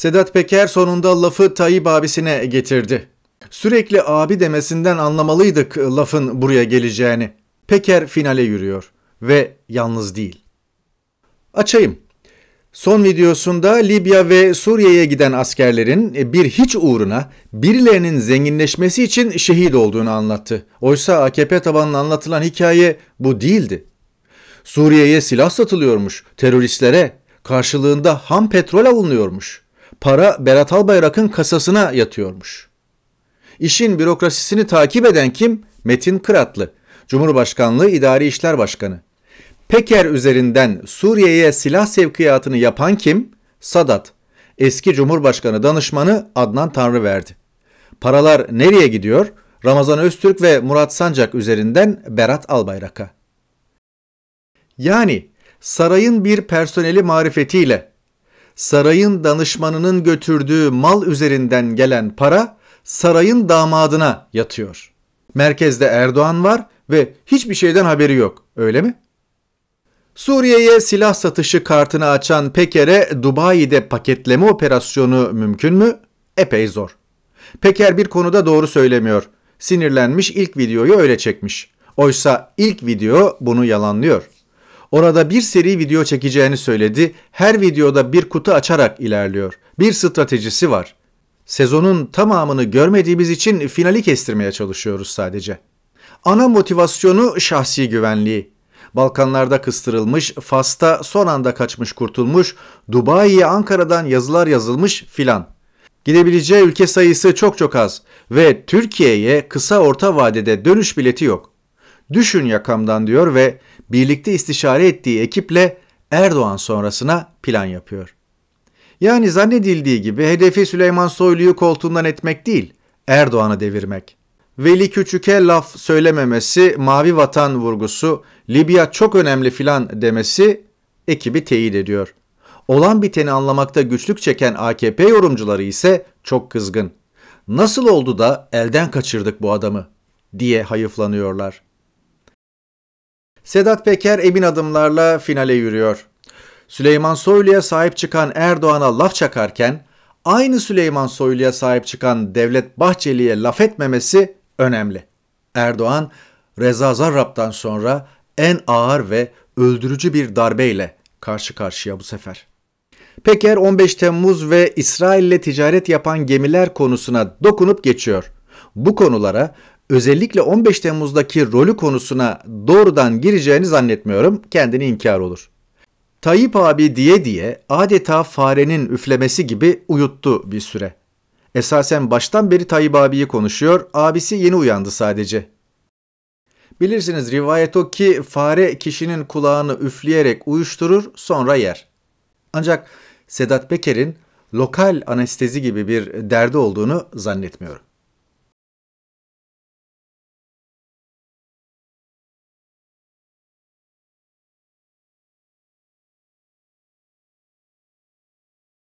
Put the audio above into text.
Sedat Peker sonunda lafı Tayyip abisine getirdi. Sürekli abi demesinden anlamalıydık lafın buraya geleceğini. Peker finale yürüyor ve yalnız değil. Açayım. Son videosunda Libya ve Suriye'ye giden askerlerin e, bir hiç uğruna birilerinin zenginleşmesi için şehit olduğunu anlattı. Oysa AKP tabanlı anlatılan hikaye bu değildi. Suriye'ye silah satılıyormuş, teröristlere, karşılığında ham petrol avunuyormuş para Berat Albayrak'ın kasasına yatıyormuş. İşin bürokrasisini takip eden kim? Metin Kıratlı, Cumhurbaşkanlığı İdari İşler Başkanı. Peker üzerinden Suriye'ye silah sevkiyatını yapan kim? Sadat, eski Cumhurbaşkanı danışmanı Adnan Tanrıverdi. Paralar nereye gidiyor? Ramazan Öztürk ve Murat Sancak üzerinden Berat Albayrak'a. Yani sarayın bir personeli marifetiyle sarayın danışmanının götürdüğü mal üzerinden gelen para sarayın damadına yatıyor. Merkezde Erdoğan var ve hiçbir şeyden haberi yok, öyle mi? Suriye'ye silah satışı kartını açan Peker'e Dubai'de paketleme operasyonu mümkün mü? Epey zor. Peker bir konuda doğru söylemiyor. Sinirlenmiş ilk videoyu öyle çekmiş. Oysa ilk video bunu yalanlıyor. Orada bir seri video çekeceğini söyledi. Her videoda bir kutu açarak ilerliyor. Bir stratejisi var. Sezonun tamamını görmediğimiz için finali kestirmeye çalışıyoruz sadece. Ana motivasyonu şahsi güvenliği. Balkanlarda kıstırılmış, Fas'ta son anda kaçmış kurtulmuş, Dubai'ye Ankara'dan yazılar yazılmış filan. Gidebileceği ülke sayısı çok çok az ve Türkiye'ye kısa orta vadede dönüş bileti yok. Düşün yakamdan diyor ve birlikte istişare ettiği ekiple Erdoğan sonrasına plan yapıyor. Yani zannedildiği gibi hedefi Süleyman Soylu'yu koltuğundan etmek değil, Erdoğan'ı devirmek. Veli Küçük'e laf söylememesi, mavi vatan vurgusu, Libya çok önemli filan demesi ekibi teyit ediyor. Olan biteni anlamakta güçlük çeken AKP yorumcuları ise çok kızgın. Nasıl oldu da elden kaçırdık bu adamı diye hayıflanıyorlar. Sedat Peker emin adımlarla finale yürüyor. Süleyman Soylu'ya sahip çıkan Erdoğan'a laf çakarken aynı Süleyman Soylu'ya sahip çıkan Devlet Bahçeli'ye laf etmemesi önemli. Erdoğan Reza Zarrab'dan sonra en ağır ve öldürücü bir darbeyle karşı karşıya bu sefer. Peker 15 Temmuz ve İsrail'le ticaret yapan gemiler konusuna dokunup geçiyor. Bu konulara özellikle 15 Temmuz'daki rolü konusuna doğrudan gireceğini zannetmiyorum. Kendini inkar olur. Tayyip abi diye diye adeta farenin üflemesi gibi uyuttu bir süre. Esasen baştan beri Tayyip abiyi konuşuyor, abisi yeni uyandı sadece. Bilirsiniz rivayet o ki fare kişinin kulağını üfleyerek uyuşturur sonra yer. Ancak Sedat Peker'in lokal anestezi gibi bir derdi olduğunu zannetmiyorum.